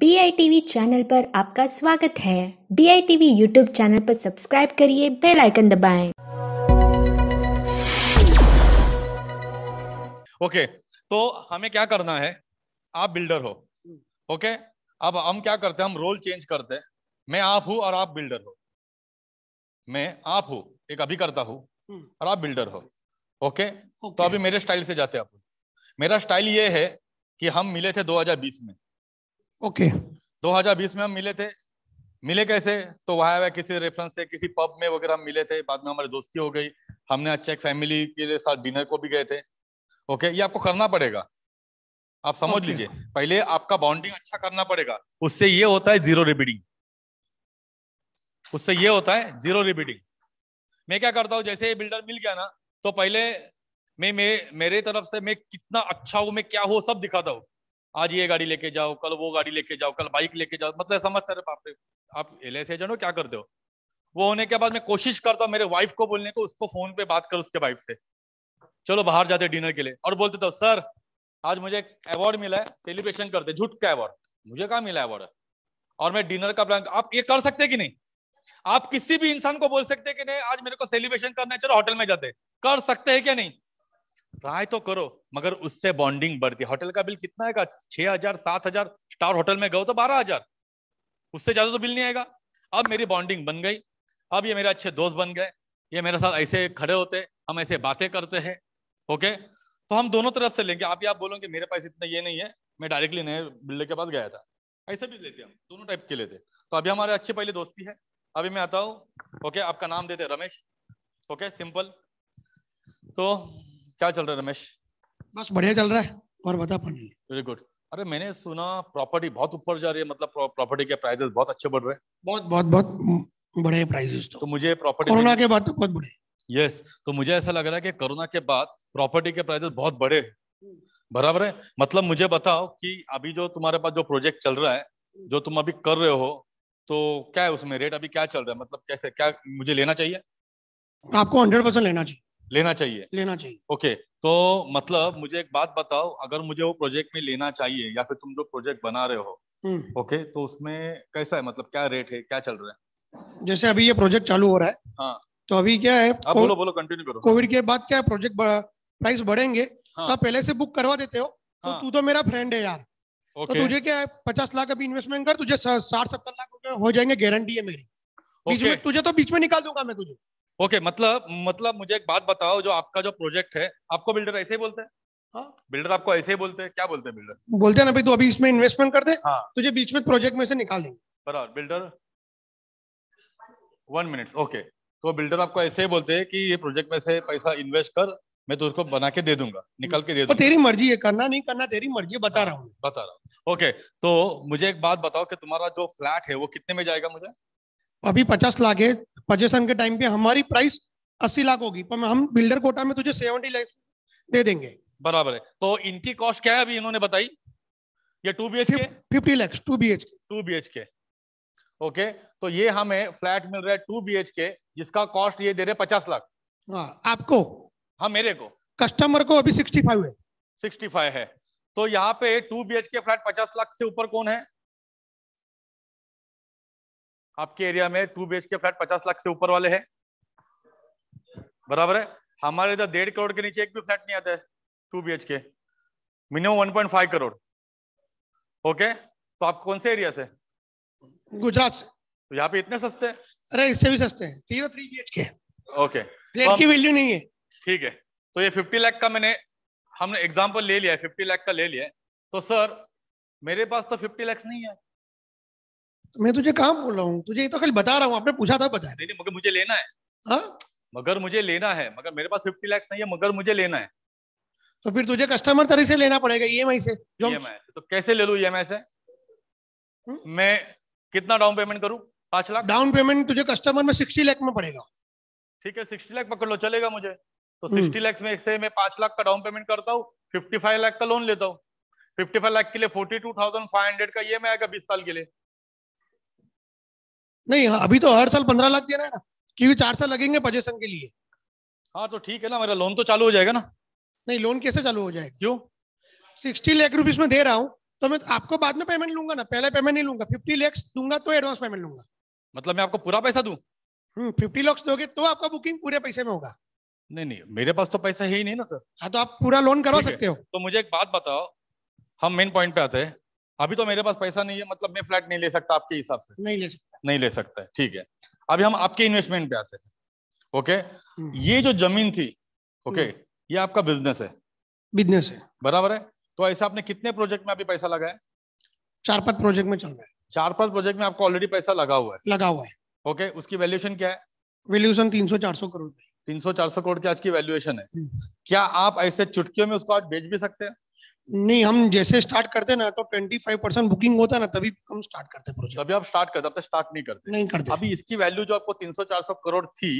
B I TV channel पर आपका स्वागत है B I TV YouTube channel पर सब्सक्राइब करिए बेल आइकन दबाएं। ओके तो हमें क्या करना है आप बिल्डर हो ओके okay? अब हम क्या करते हैं हम रोल चेंज करते हैं मैं आप हूं और आप बिल्डर हो मैं आप हूं एक अभी करता हूं हम्म। और आप बिल्डर हो ओके okay? okay. तो अभी मेरे स्टाइल से जाते आप मेरा स्टाइल ये है कि हम मिले थे 2020 में ओके okay. 2020 में हम मिले थे मिले कैसे तो वहाँ वह किसी रेफरेंस से किसी पब में वगैरह हम मिले थे बाद में हमारी दोस्ती हो गई हमने अच्छा एक फैमिली के साथ डिनर को भी गए थे ओके ये आपको करना पड़ेगा आप समझ okay. लीजिए पहले आपका बॉन्डिंग अच्छा करना पड़ेगा उससे ये होता है जीरो रिबीडिंग उससे ये होता है जीरो रिबीडिंग मैं क्या करता हूँ जैसे ये बिल्डर मिल गया ना तो पहले मैं मे, मेरे तरफ से मैं कितना अच्छा हूँ मैं क्या हूँ सब दिखाता हूँ आज ये गाड़ी लेके जाओ कल वो गाड़ी लेके जाओ कल बाइक लेके जाओ मतलब समझते रहे बाप रे आप एल एस एजेंट हो क्या करते हो वो होने के बाद मैं कोशिश करता हूँ मेरे वाइफ को बोलने को उसको फोन पे बात कर उसके वाइफ से चलो बाहर जाते डिनर के लिए और बोलते थे तो, सर आज मुझे एक अवार्ड मिला है सेलिब्रेशन करते झूठ का अवार्ड मुझे कहा मिला अवार्ड और मैं डिनर का प्लान आप ये कर सकते कि नहीं आप किसी भी इंसान को बोल सकते कि नहीं आज मेरे को सेलिब्रेशन करना है चलो होटल में जाते कर सकते हैं क्या नहीं ट्राई तो करो मगर उससे बॉन्डिंग बढ़ती है होटल का बिल कितना आएगा छह हजार सात हजार स्टार होटल में गए तो बारह हजार उससे ज्यादा तो बिल नहीं आएगा अब मेरी बॉन्डिंग बन गई अब ये मेरे अच्छे दोस्त बन गए ये मेरे साथ ऐसे खड़े होते हम ऐसे बातें करते हैं ओके तो हम दोनों तरफ से लेंगे आप ये आप बोलोगे मेरे पास इतना ये नहीं है मैं डायरेक्टली नए बिल्डर के पास गया था ऐसे भी लेते हम दोनों टाइप के लेते तो अभी हमारे अच्छे पहले दोस्ती है अभी मैं आता हूँ ओके आपका नाम देते रमेश ओके सिंपल तो क्या चल रहा है रमेश बस बढ़िया चल रहा है और बता पंडित वेरी गुड अरे मैंने सुना प्रॉपर्टी बहुत ऊपर जा रही है मतलब प्रॉपर्टी के प्राइजेस बहुत अच्छे बढ़ रहे हैं बहुत बहुत बहुत बड़े प्राइजेस तो, तो मुझे प्रॉपर्टी कोरोना के बाद तो बहुत बड़े यस yes, तो मुझे ऐसा लग रहा है कि कोरोना के बाद प्रॉपर्टी के प्राइजेस बहुत बड़े बराबर है मतलब मुझे बताओ कि अभी जो तुम्हारे पास जो प्रोजेक्ट चल रहा है जो तुम अभी कर रहे हो तो क्या है उसमें रेट अभी क्या चल रहा है मतलब कैसे क्या मुझे लेना चाहिए आपको हंड्रेड परसेंट लेना चाहिए लेना चाहिए लेना चाहिए ओके तो मतलब मुझे एक बात बताओ अगर मुझे वो प्रोजेक्ट में लेना चाहिए या फिर तुम जो प्रोजेक्ट बना रहे हो हम्म। ओके तो उसमें कैसा है मतलब क्या रेट है क्या चल रहा है जैसे अभी ये प्रोजेक्ट चालू हो रहा है हाँ तो अभी क्या है को, बोलो बोलो कंटिन्यू करो कोविड के बाद क्या है प्रोजेक्ट प्राइस बढ़ेंगे हाँ। तो पहले से बुक करवा देते हो तो हाँ। तो तू तो मेरा फ्रेंड है यार तो तुझे क्या है पचास लाख अभी इन्वेस्टमेंट कर तुझे साठ सत्तर लाख रुपए हो जाएंगे गारंटी है मेरी बीच में तुझे तो बीच में निकाल दूंगा मैं तुझे ओके okay, मतलब मतलब मुझे एक बात बताओ जो आपका जो प्रोजेक्ट है आपको बिल्डर ऐसे ही बोलते हैं बिल्डर हाँ। आपको ऐसे ही बोलते हैं क्या बोलते हैं बिल्डर बोलते हैं ना भाई तू अभी इसमें इन्वेस्टमेंट कर दे हाँ. तुझे बीच में प्रोजेक्ट में से निकाल देंगे बराबर बिल्डर वन मिनट ओके तो बिल्डर आपको ऐसे ही बोलते हैं कि ये प्रोजेक्ट में से पैसा इन्वेस्ट कर मैं तो उसको बना के दे दूंगा निकाल के दे दूंगा तो तेरी मर्जी है करना नहीं करना तेरी मर्जी है बता हाँ, रहा हूँ बता रहा हूँ ओके तो मुझे एक बात बताओ कि तुम्हारा जो फ्लैट है वो कितने में जाएगा मुझे अभी पचास लाख है पजेशन के टाइम पे हमारी प्राइस अस्सी लाख होगी पर हम बिल्डर कोटा में तुझे सेवेंटी लाख दे देंगे बराबर है तो इनकी कॉस्ट क्या है अभी इन्होंने बताई ये two B H K fifty lakhs two B H K two B H K okay तो ये हमें फ्लैट मिल रहा है टू बी एच के जिसका कॉस्ट ये दे रहे पचास लाख हाँ, आपको हाँ मेरे को कस्टमर को अभी सिक्सटी फाइव है सिक्सटी फाइव है तो यहाँ पे two B H K flat पचास लाख से ऊपर कौन है आपके एरिया में टू बी के फ्लैट पचास लाख से ऊपर वाले हैं बराबर है हमारे इधर डेढ़ करोड़ के नीचे एक भी फ्लैट नहीं आता है two B K minimum one point five crore okay तो आप कौन से एरिया से गुजरात से तो यहाँ पे इतने सस्ते अरे इससे भी सस्ते हैं three three B K okay plate तो की वैल्यू नहीं है ठीक है तो ये फिफ्टी लाख का मैंने हमने एग्जाम्पल ले लिया है फिफ्टी लाख का ले लिया है तो सर मेरे पास तो फिफ्टी लैक्स नहीं है मैं तुझे कहा बोल रहा हूँ तुझे तो खाली बता रहा हूँ आपने पूछा था बताया नहीं, नहीं मगर मुझे लेना है हाँ मगर मुझे लेना है मगर मेरे पास फिफ्टी लैक्स नहीं है मगर मुझे लेना है तो फिर तुझे कस्टमर तरह से लेना पड़ेगा ई e से जो e तो कैसे ले लू ई e से हम्म? मैं कितना डाउन पेमेंट करूँ पांच लाख डाउन पेमेंट तुझे कस्टमर में सिक्सटी लैख में पड़ेगा ठीक है सिक्सटी लैख पकड़ लो चलेगा मुझे तो सिक्सटी हम्म। लाख में से मैं पांच लाख का डाउन पेमेंट करता हूँ फिफ्टी फाइव लाख का लोन लेता हूँ फिफ्टी फाइव लाख के लिए forty two thousand five hundred का ई एम आएगा बीस साल के लिए नहीं हाँ, अभी तो हर साल पंद्रह लाख देना है ना क्योंकि चार साल लगेंगे पोजेशन के लिए हाँ तो ठीक है ना मेरा लोन तो चालू हो जाएगा ना नहीं लोन कैसे चालू हो जाएगा क्यों सिक्सटी लाख रुपीज में दे रहा हूँ तो मैं आपको बाद में पेमेंट लूंगा ना पहले पेमेंट नहीं लूंगा फिफ्टी लैक्स दूंगा तो एडवांस पेमेंट लूंगा मतलब मैं आपको पूरा पैसा दू फिफ्टी लैक्स दोगे तो आपका बुकिंग पूरे पैसे में होगा नहीं नहीं मेरे पास तो पैसा है ही नहीं ना सर हाँ तो आप पूरा लोन करवा सकते हो तो मुझे एक बात बताओ हम मेन पॉइंट पे आते हैं अभी तो मेरे पास पैसा नहीं है मतलब मैं फ्लैट नहीं ले सकता आपके हिसाब से नहीं ले सकता नहीं ले सकता है ठीक है अभी हम आपके इन्वेस्टमेंट पे आते हैं ओके हम्म। ये जो जमीन थी ओके हम्म। ये आपका बिजनेस है बिजनेस है बराबर है तो ऐसा आपने कितने प्रोजेक्ट में अभी पैसा लगाया चार पांच प्रोजेक्ट में चल रहा है चार पांच प्रोजेक्ट में आपको ऑलरेडी पैसा लगा हुआ है लगा हुआ है ओके उसकी वैल्यूएशन क्या है वैल्यूएशन तीन सौ चार सौ करोड़ तीन सौ चार सौ करोड़ की आज की वैल्यूएशन है हम्म। क्या आप ऐसे चुटकियों में उसको आज बेच भी सकते हैं नहीं हम जैसे स्टार्ट करते ना तो फाइव परसेंट बुकिंग होता है ना तभी हम स्टार्ट करते प्रोजेक्ट अभी आप स्टार्ट करते तब स्टार्ट नहीं करते नहीं करते अभी इसकी वैल्यू जो आपको तीन सौ चार सौ करोड़ थी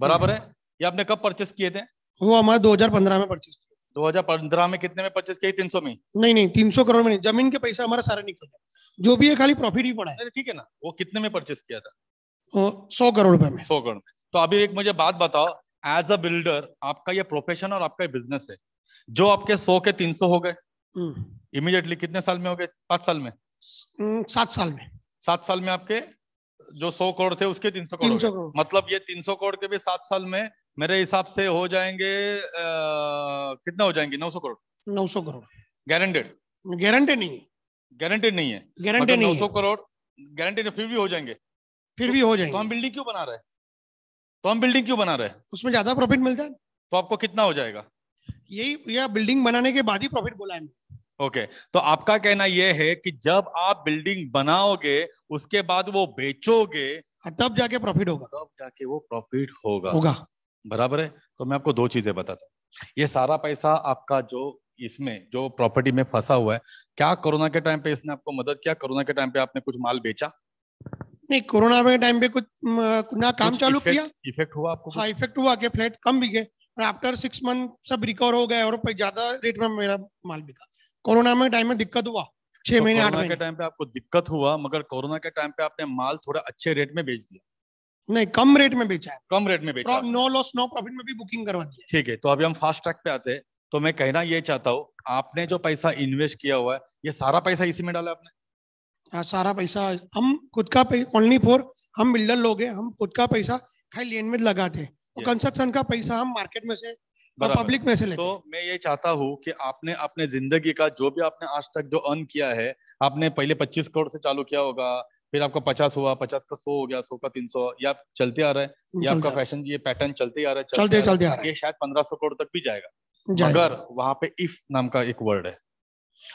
बराबर है ये आपने कब परचेस किए थे वो हमारे दो हजार पंद्रह में परचेस दो हजार पंद्रह में कितने में परचेस किया तीन सौ में नहीं नहीं तीन सौ करोड़ में नहीं जमीन के पैसा हमारा सारा निकल गया जो भी है खाली प्रॉफिट ही पड़ा है ठीक है ना वो कितने में परचेस किया था सौ करोड़ रुपए में सौ करोड़ तो अभी एक मुझे बात बताओ एज अ बिल्डर आपका ये प्रोफेशन और आपका बिजनेस है जो आपके सौ के तीन सौ हो गए इमीडिएटली हम्म। कितने साल में हो गए पांच साल में हम्म, सात साल में सात साल में आपके जो सौ करोड़ थे उसके तीन सौ करोड़, मतलब ये तीन सौ करोड़ के भी सात साल में मेरे हिसाब से हो जाएंगे आ, कितना हो जाएंगे नौ सौ करोड़ नौ सौ करोड़ गारंटेड गारंटी नहीं है गारंटेड नहीं है गारंटेड मतलब नौ सौ करोड़ नहीं फिर भी हो जाएंगे फिर भी हो जाएंगे तो हम बिल्डिंग क्यों बना रहे तो हम बिल्डिंग क्यों बना रहे उसमें ज्यादा प्रॉफिट मिलता है तो आपको कितना हो जाएगा यही यह बिल्डिंग बनाने के बाद ही प्रॉफिट बोला है ओके okay. तो आपका कहना यह है कि जब आप बिल्डिंग बनाओगे उसके बाद वो बेचोगे हाँ, तब जाके प्रॉफिट होगा तब जाके वो प्रॉफिट होगा होगा बराबर है तो मैं आपको दो चीजें बताता हूँ ये सारा पैसा आपका जो इसमें जो प्रॉपर्टी में फंसा हुआ है क्या कोरोना के टाइम पे इसने आपको मदद किया कोरोना के टाइम पे आपने कुछ माल बेचा नहीं कोरोना के टाइम पे कुछ ना काम चालू किया इफेक्ट हुआ आपको हाँ इफेक्ट हुआ फ्लैट कम बिके और आफ्टर सिक्स मंथ सब रिकवर हो गया और ज्यादा रेट में मेरा माल बिका कोरोना में टाइम में दिक्कत हुआ छह तो महीने आठ महीने के टाइम पे आपको दिक्कत हुआ मगर कोरोना के टाइम पे आपने माल थोड़ा अच्छे रेट में बेच दिया नहीं कम रेट में बेचा है कम रेट में बेचा नो लॉस नो प्रॉफिट में भी बुकिंग करवा दी ठीक है तो अभी हम फास्ट ट्रैक पे आते हैं तो मैं कहना ये चाहता हूँ आपने जो पैसा इन्वेस्ट किया हुआ है ये सारा पैसा इसी में डाला आपने आ, हाँ, सारा पैसा हम खुद का ओनली फॉर हम बिल्डर लोग हैं हम खुद का पैसा खाली लेन में लगाते हैं और कंस्ट्रक्शन का पैसा हम मार्केट में से और पब्लिक में से लेते तो मैं ये चाहता हूँ कि आपने अपने जिंदगी का जो भी आपने आज तक जो अर्न किया है आपने पहले 25 करोड़ से चालू किया होगा फिर आपका पचास हुआ पचास का सौ हो गया सौ का तीन सौ या चलते आ रहा है या आपका फैशन ये पैटर्न चलते आ रहा है चलते, चलते, आ रहा है ये शायद पंद्रह सौ करोड़ तक भी जाएगा मगर वहां पे इफ नाम का एक वर्ड है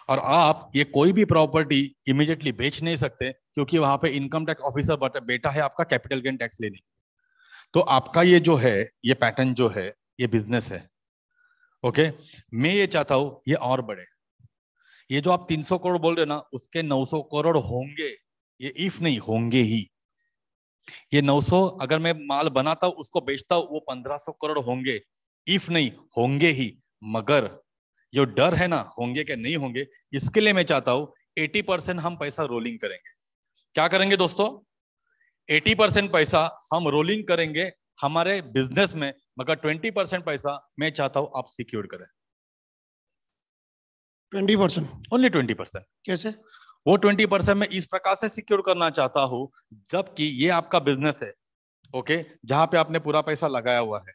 और आप ये कोई भी प्रॉपर्टी इमिजिएटली बेच नहीं सकते क्योंकि वहां पे इनकम टैक्स ऑफिसर बेटा है आपका कैपिटल गेन टैक्स लेने तो आपका ये जो है ये पैटर्न जो है ये बिजनेस है ओके मैं ये चाहता हूं ये और बढ़े ये जो आप 300 करोड़ बोल रहे हो ना उसके 900 करोड़ होंगे ये इफ नहीं होंगे ही ये 900 अगर मैं माल बनाता हूं उसको बेचता हूं वो 1500 करोड़ होंगे इफ नहीं होंगे ही मगर जो डर है ना होंगे क्या नहीं होंगे इसके लिए मैं चाहता हूं 80 परसेंट हम पैसा रोलिंग करेंगे क्या करेंगे दोस्तों 80 परसेंट पैसा हम रोलिंग करेंगे हमारे बिजनेस में मगर 20 परसेंट पैसा मैं चाहता हूं आप सिक्योर करें 20 परसेंट ओनली 20 परसेंट कैसे वो 20 परसेंट मैं इस प्रकार से सिक्योर करना चाहता हूं जबकि ये आपका बिजनेस है ओके जहां पे आपने पूरा पैसा लगाया हुआ है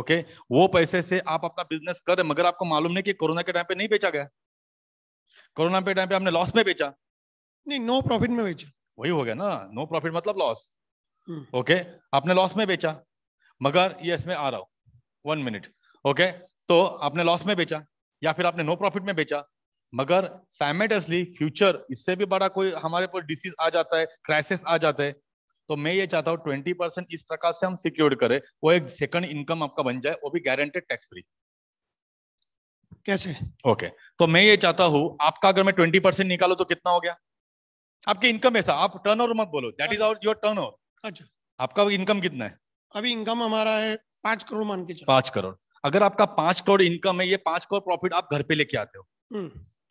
ओके वो पैसे से आप अपना बिजनेस करें मगर आपको मालूम नहीं कि कोरोना के टाइम पे नहीं बेचा गया कोरोना के टाइम पे आपने लॉस में बेचा नहीं नो प्रॉफिट में बेचा वही हो गया ना नो प्रॉफिट मतलब लॉस ओके हम्म। आपने लॉस में बेचा मगर ये इसमें आ रहा हूं वन मिनट ओके तो आपने लॉस में बेचा या फिर आपने नो प्रॉफिट में बेचा मगर साइमेटसली फ्यूचर इससे भी बड़ा कोई हमारे पर डिसीज आ जाता है क्राइसिस आ जाता है तो मैं ये चाहता हूँ ट्वेंटी परसेंट इस प्रकार से हम सिक्योर करें वो एक सेकंड इनकम आपका बन जाए वो भी गारंटेड टैक्स फ्री कैसे ओके okay. तो मैं ये चाहता हूँ आपका अगर मैं ट्वेंटी परसेंट निकालो तो कितना हो गया आपके इनकम ऐसा आप टर्न ओवर मत बोलो that is our your turn over अच्छा आपका इनकम कितना है अभी इनकम हमारा है पांच करोड़ मान के पांच करोड़ अगर आपका पांच करोड़ इनकम है ये पांच करोड़ प्रॉफिट आप घर पे लेके आते हो हम्म।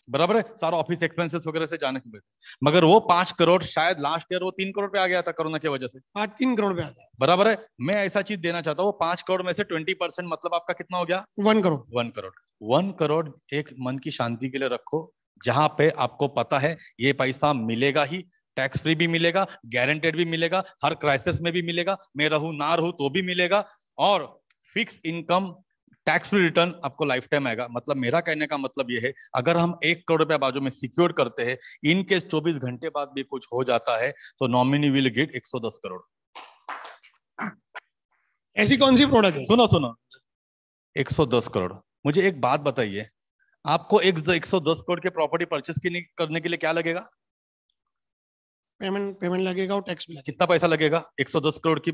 बराबर है सारा ऑफिस एक्सपेंसेस वगैरह से जाने के मगर वो पांच करोड़ शायद लास्ट ईयर वो तीन करोड़ पे आ गया था कोरोना की वजह से पांच हाँ, तीन करोड़ पे आ गया बराबर है मैं ऐसा चीज देना चाहता हूँ पांच करोड़ में से ट्वेंटी परसेंट मतलब आपका कितना हो गया one crore one crore one crore एक मन की शांति के लिए रखो जहां पे आपको पता है ये पैसा मिलेगा ही टैक्स फ्री भी मिलेगा गारंटेड भी मिलेगा हर क्राइसिस में भी मिलेगा मैं रहू ना रहू तो भी मिलेगा और fix income tax free return आपको लाइफ टाइम आएगा मतलब मेरा कहने का मतलब ये है अगर हम एक करोड़ रुपया बाजू में सिक्योर करते हैं इनकेस चौबीस घंटे बाद भी कुछ हो जाता है तो नॉमिनी विल गेट 110 करोड़ ऐसी कौन सी प्रोडक्ट है सुनो सुनो 110 करोड़ मुझे एक बात बताइए आपको एक एक सौ दस करोड़ के प्रॉपर्टी परचेस के लिए करने के लिए क्या लगेगा पेमेंट पेमेंट लगेगा और टैक्स भी लगेगा कितना पैसा लगेगा एक सौ दस करोड़ की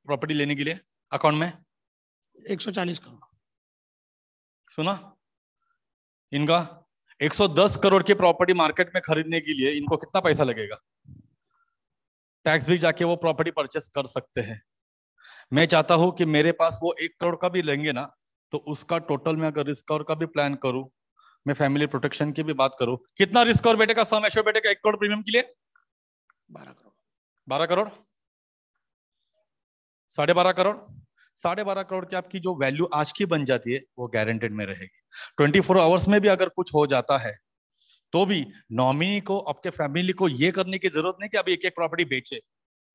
प्रॉपर्टी लेने के लिए अकाउंट में एक सौ चालीस करोड़ सुना इनका एक सौ दस करोड़ की प्रॉपर्टी मार्केट में खरीदने के लिए इनको कितना पैसा लगेगा टैक्स भी जाके वो प्रॉपर्टी परचेस कर सकते हैं मैं चाहता हूं कि मेरे पास वो एक करोड़ का भी लेंगे ना तो उसका टोटल में अगर रिस्क और का भी प्लान करूं मैं फैमिली प्रोटेक्शन की भी बात करूं कितना रिस्क और बेटे का सम एश्योर बेटे का एक करोड़ प्रीमियम के लिए बारह करोड़ बारह करोड़ साढ़े बारह करोड़ साढ़े बारह करोड़ की आपकी जो वैल्यू आज की बन जाती है वो गारंटेड में रहेगी ट्वेंटी फोर आवर्स में भी अगर कुछ हो जाता है तो भी नॉमिनी को आपके फैमिली को ये करने की जरूरत नहीं कि अभी एक एक प्रॉपर्टी बेचे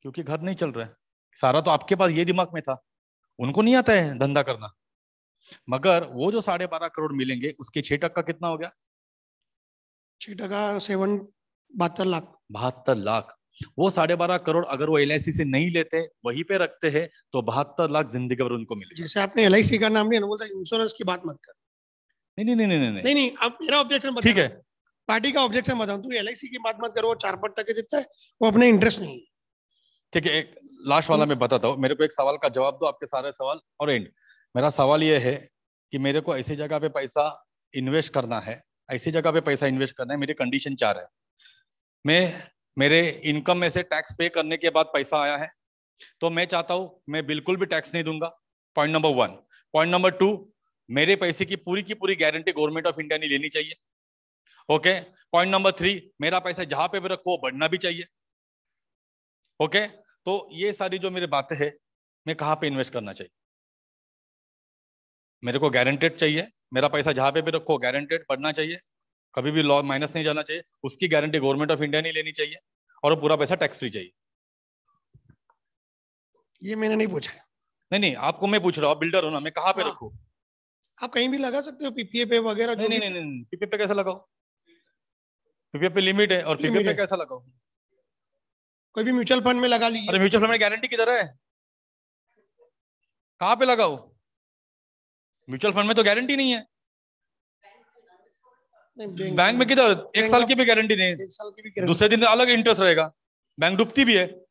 क्योंकि घर नहीं चल रहा है सारा तो आपके पास ये दिमाग में था उनको नहीं आता है धंधा करना मगर वो जो साढ़े बारह करोड़ मिलेंगे उसके छह का कितना हो गया छह का सेवन बहत्तर लाख बहत्तर लाख वो साढ़े बारह करोड़ अगर वो एल से नहीं लेते वहीं पे रखते हैं तो बहत्तर लाख जिंदगी भर उनको मिले जैसे आपने एल का नाम नहीं बोलता इंश्योरेंस की बात मत कर नहीं नहीं नहीं नहीं नहीं नहीं अब मेरा ऑब्जेक्शन ठीक है पार्टी का ऑब्जेक्शन बताऊं तू एल की बात मत करो चार पट तक जितना है वो अपने इंटरेस्ट नहीं ठीक है एक लास्ट वाला मैं बताता हूँ मेरे को एक सवाल का जवाब दो आपके सारे सवाल और एंड मेरा सवाल ये है कि मेरे को ऐसी जगह पे पैसा इन्वेस्ट करना है ऐसी जगह पे पैसा इन्वेस्ट करना है मेरी कंडीशन चार है मैं मेरे इनकम में से टैक्स पे करने के बाद पैसा आया है तो मैं चाहता हूँ मैं बिल्कुल भी टैक्स नहीं दूंगा point number one point number two मेरे पैसे की पूरी की पूरी गारंटी गवर्नमेंट ऑफ इंडिया ने लेनी चाहिए ओके पॉइंट नंबर थ्री मेरा पैसा जहां पे भी रखो वो बढ़ना भी चाहिए ओके तो ये सारी जो मेरी बातें हैं मैं कहाँ पे इन्वेस्ट करना चाहिए मेरे को गारंटेड चाहिए मेरा पैसा जहाँ पे भी रखो गारंटेड पड़ना चाहिए कभी भी लॉ माइनस नहीं जाना चाहिए उसकी गारंटी गवर्नमेंट ऑफ इंडिया नहीं लेनी चाहिए और पूरा पैसा टैक्स फ्री चाहिए ये मैंने नहीं पूछा नहीं नहीं आपको मैं पूछ रहा हूँ बिल्डर हो ना मैं कहाँ पे हाँ। रखू आप कहीं भी लगा सकते हो पीपीए पे वगैरह नहीं, नहीं नहीं नहीं पीपीए पे कैसे लगाओ पीपीए पे लिमिट है और पीपीए पे कैसा लगाओ कोई भी म्यूचुअल फंड में लगा लीजिए अरे म्यूचुअल फंड में गारंटी किधर है कहाँ पे लगाओ म्यूचुअल फंड में तो गारंटी नहीं है बैंक में किधर एक साल की भी गारंटी नहीं है दूसरे दिन अलग इंटरेस्ट रहेगा बैंक डूबती भी है